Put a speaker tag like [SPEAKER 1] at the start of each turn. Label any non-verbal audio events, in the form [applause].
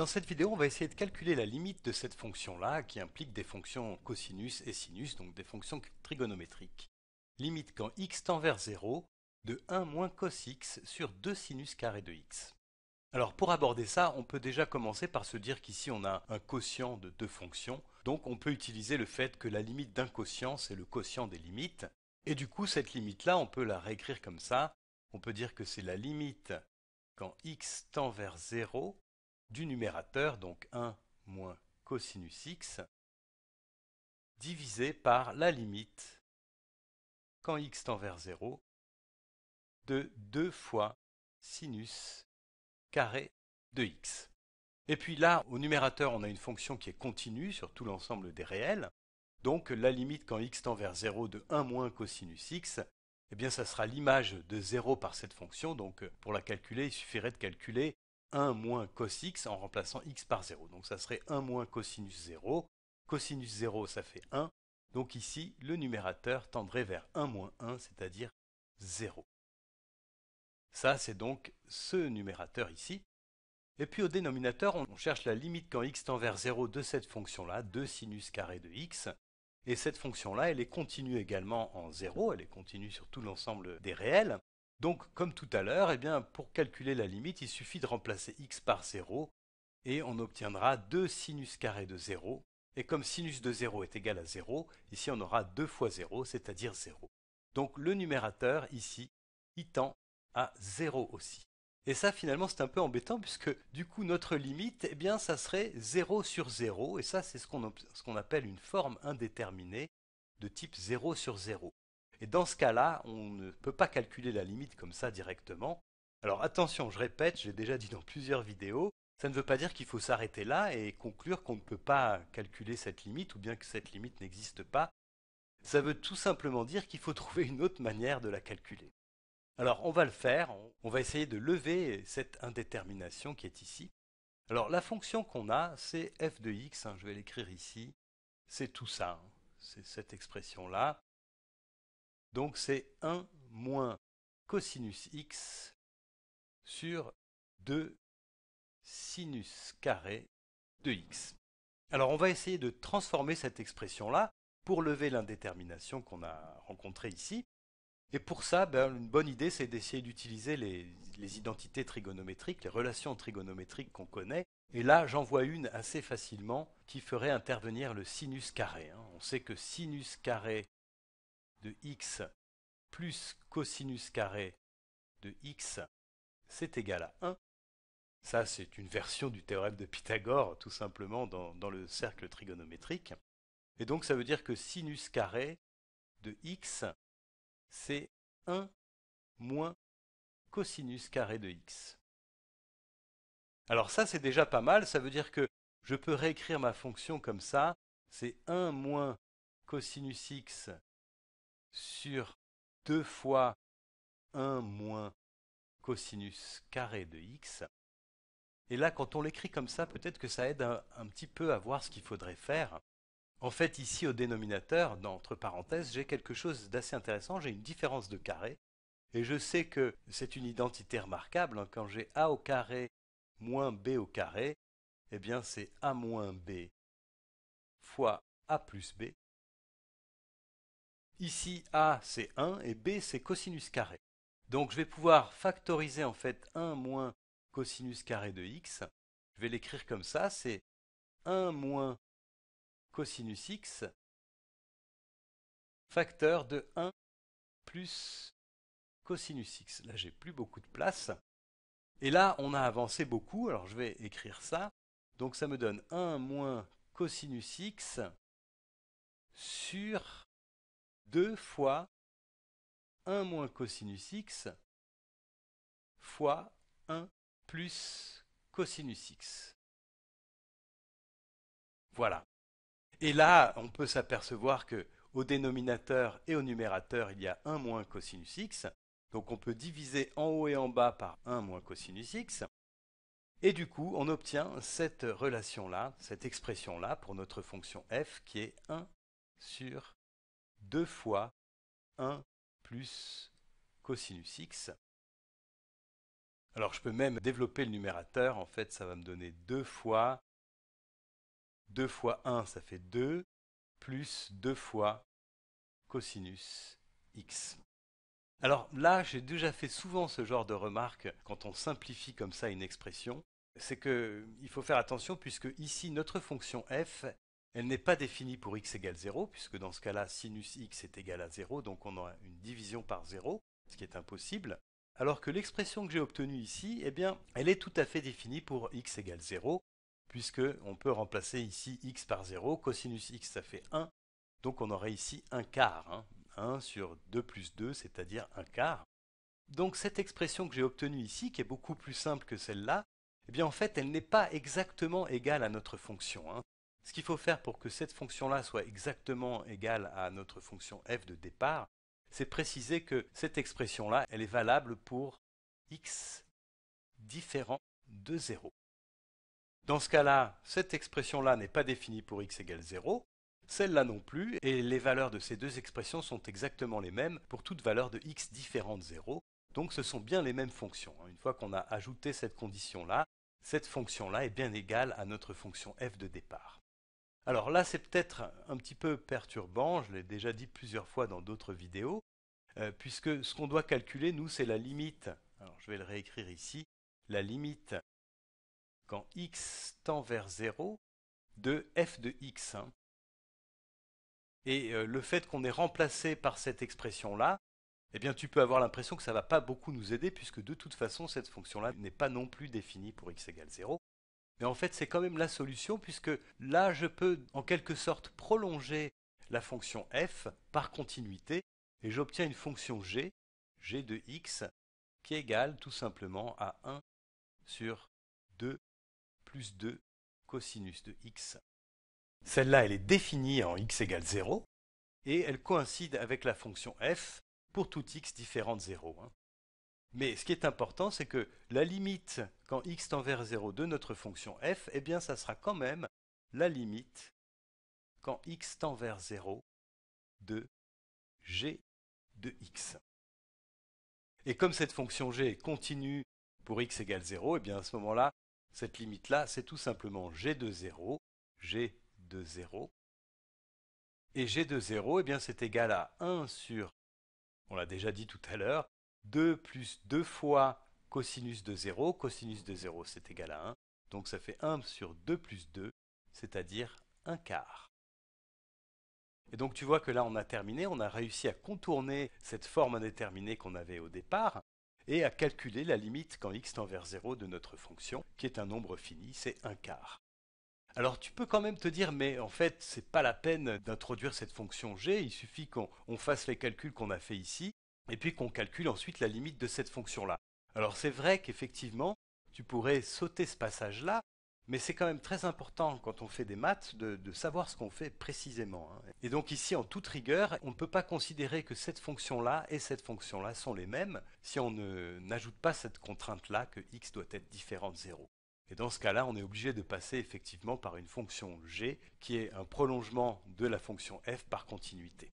[SPEAKER 1] Dans cette vidéo, on va essayer de calculer la limite de cette fonction-là, qui implique des fonctions cosinus et sinus, donc des fonctions trigonométriques. Limite quand x tend vers 0 de 1 moins cos x sur 2 sinus carré de x. Alors pour aborder ça, on peut déjà commencer par se dire qu'ici on a un quotient de deux fonctions, donc on peut utiliser le fait que la limite d'un quotient c'est le quotient des limites, et du coup cette limite-là on peut la réécrire comme ça, on peut dire que c'est la limite quand x tend vers 0 du numérateur, donc 1 moins cosinus x, divisé par la limite, quand x tend vers 0, de 2 fois sinus carré de x. Et puis là, au numérateur, on a une fonction qui est continue sur tout l'ensemble des réels. Donc la limite quand x tend vers 0 de 1 moins cosinus x, eh bien ça sera l'image de 0 par cette fonction. Donc pour la calculer, il suffirait de calculer 1 moins cos x en remplaçant x par 0. Donc ça serait 1 moins cosinus 0. Cosinus 0, ça fait 1. Donc ici, le numérateur tendrait vers 1 moins 1, c'est-à-dire 0. Ça, c'est donc ce numérateur ici. Et puis au dénominateur, on cherche la limite quand x tend vers 0 de cette fonction-là, 2 sinus carré de x. Et cette fonction-là, elle est continue également en 0, elle est continue sur tout l'ensemble des réels. Donc, comme tout à l'heure, eh pour calculer la limite, il suffit de remplacer x par 0 et on obtiendra 2 sinus carré de 0. Et comme sinus de 0 est égal à 0, ici on aura 2 fois 0, c'est-à-dire 0. Donc le numérateur ici, il tend à 0 aussi. Et ça finalement c'est un peu embêtant puisque du coup notre limite, eh ça serait 0 sur 0, et ça c'est ce qu'on appelle une forme indéterminée de type 0 sur 0. Et dans ce cas-là, on ne peut pas calculer la limite comme ça directement. Alors attention, je répète, je l'ai déjà dit dans plusieurs vidéos, ça ne veut pas dire qu'il faut s'arrêter là et conclure qu'on ne peut pas calculer cette limite ou bien que cette limite n'existe pas. Ça veut tout simplement dire qu'il faut [laughs] trouver une autre manière de la calculer. Alors on va le faire, on va essayer de lever cette indétermination qui est ici. Alors la fonction qu'on a, c'est f de x, hein, je vais l'écrire ici, c'est tout ça, hein, c'est cette expression-là. Donc c'est 1 moins cosinus x sur 2 sinus carré de x. Alors on va essayer de transformer cette expression-là pour lever l'indétermination qu'on a rencontrée ici. Et pour ça, ben, une bonne idée, c'est d'essayer d'utiliser les, identités trigonométriques, les relations trigonométriques qu'on connaît. Et là, j'en vois une assez facilement qui ferait intervenir le sinus carré. Hein. On sait que sinus carré de x plus cosinus carré de x, c'est égal à 1. Ça, c'est une version du théorème de Pythagore, tout simplement, dans, le cercle trigonométrique. Et donc, ça veut dire que sinus carré de x, c'est 1 moins cosinus carré de x. Alors ça, c'est déjà pas mal, ça veut dire que je peux réécrire ma fonction comme ça, c'est 1 moins cosinus x sur 2 fois 1 moins cosinus carré de x. Et là, quand on l'écrit comme ça, peut-être que ça aide un, petit peu à voir ce qu'il faudrait faire. En fait, ici, au dénominateur, entre parenthèses, j'ai quelque chose d'assez intéressant, j'ai une différence de carré. Et je sais que c'est une identité remarquable, hein, quand j'ai a au carré moins b au carré, eh bien c'est a moins b fois a plus b Ici, a c'est 1 et b c'est cosinus carré. Donc je vais pouvoir factoriser en fait 1 moins cosinus carré de x. Je vais l'écrire comme ça, c'est 1 moins cosinus x facteur de 1 plus cosinus x. Là, j'ai plus beaucoup de place. Et là, on a avancé beaucoup, alors je vais écrire ça. Donc ça me donne 1 moins cosinus x sur 2 fois 1 moins cosinus x fois 1 plus cosinus x. Voilà. Et là, on peut s'apercevoir que au dénominateur et au numérateur, il y a 1 moins cosinus x. Donc on peut diviser en haut et en bas par 1 moins cosinus x. Et du coup, on obtient cette relation-là, cette expression-là pour notre fonction f qui est 1 sur 2 fois 1 plus cosinus x. Alors je peux même développer le numérateur, en fait ça va me donner 2 fois 2 fois 1 ça fait 2 plus 2 fois cosinus x. Alors là j'ai déjà fait souvent ce genre de remarque quand on simplifie comme ça une expression, c'est qu'il faut faire attention puisque ici notre fonction f elle n'est pas définie pour x égale 0, puisque dans ce cas-là, sinus x est égal à 0, donc on aura une division par 0, ce qui est impossible. Alors que l'expression que j'ai obtenue ici, eh bien, elle est tout à fait définie pour x égale 0, puisque on peut remplacer ici x par 0, cosinus x ça fait 1, donc on aurait ici 1 quart, 1 hein. sur 2 plus 2, c'est-à-dire 1 quart. Donc cette expression que j'ai obtenue ici, qui est beaucoup plus simple que celle-là, eh bien en fait elle n'est pas exactement égale à notre fonction. Hein. Ce qu'il faut faire pour que cette fonction-là soit exactement égale à notre fonction f de départ, c'est préciser que cette expression-là, elle est valable pour x différent de 0. Dans ce cas-là, cette expression-là n'est pas définie pour x égale 0, celle-là non plus, et les valeurs de ces deux expressions sont exactement les mêmes pour toute valeur de x différent de 0, donc ce sont bien les mêmes fonctions. Hein. Une fois qu'on a ajouté cette condition-là, cette fonction-là est bien égale à notre fonction f de départ. Alors là, c'est peut-être un petit peu perturbant, je l'ai déjà dit plusieurs fois dans d'autres vidéos, euh, puisque ce qu'on doit calculer, nous, c'est la limite. Alors je vais le réécrire ici. La limite quand x tend vers 0 de f de x. Hein. Et euh, le fait qu'on est remplacé par cette expression-là, eh bien tu peux avoir l'impression que ça ne va pas beaucoup nous aider puisque de toute façon cette fonction-là n'est pas non plus définie pour x égale 0. Mais en fait, c'est quand même la solution puisque là, je peux en quelque sorte prolonger la fonction f par continuité et j'obtiens une fonction g, g de x, qui égale tout simplement à 1 sur 2 plus 2 cosinus de x. Celle-là, elle est définie en x égale 0 et elle coïncide avec la fonction f pour tout x différent de 0. Mais ce qui est important, c'est que la limite, quand x tend vers 0 de notre fonction f, eh bien ça sera quand même la limite, quand x tend vers 0, de g de x. Et comme cette fonction g est continue pour x égale 0, eh bien à ce moment-là, cette limite-là, c'est tout simplement g de 0, g de 0. Et g de 0, eh bien c'est égal à 1 sur, on l'a déjà dit tout à l'heure, 2 plus 2 fois cosinus de 0. Cosinus de 0, c'est égal à 1. Donc ça fait 1 sur 2 plus 2, c'est-à-dire 1 quart. Et donc tu vois que là, on a terminé, on a réussi à contourner cette forme indéterminée qu'on avait au départ et à calculer la limite quand x tend vers 0 de notre fonction, qui est un nombre fini, c'est 1 quart. Alors tu peux quand même te dire, mais en fait, c'est pas la peine d'introduire cette fonction g, il suffit qu'on fasse les calculs qu'on a fait ici, et puis qu'on calcule ensuite la limite de cette fonction-là. Alors c'est vrai qu'effectivement, tu pourrais sauter ce passage-là, mais c'est quand même très important quand on fait des maths de, savoir ce qu'on fait précisément. Hein. Et donc ici, en toute rigueur, on ne peut pas considérer que cette fonction-là et cette fonction-là sont les mêmes si on n'ajoute pas cette contrainte-là que x doit être différent de 0. Et dans ce cas-là, on est obligé de passer effectivement par une fonction g qui est un prolongement de la fonction f par continuité.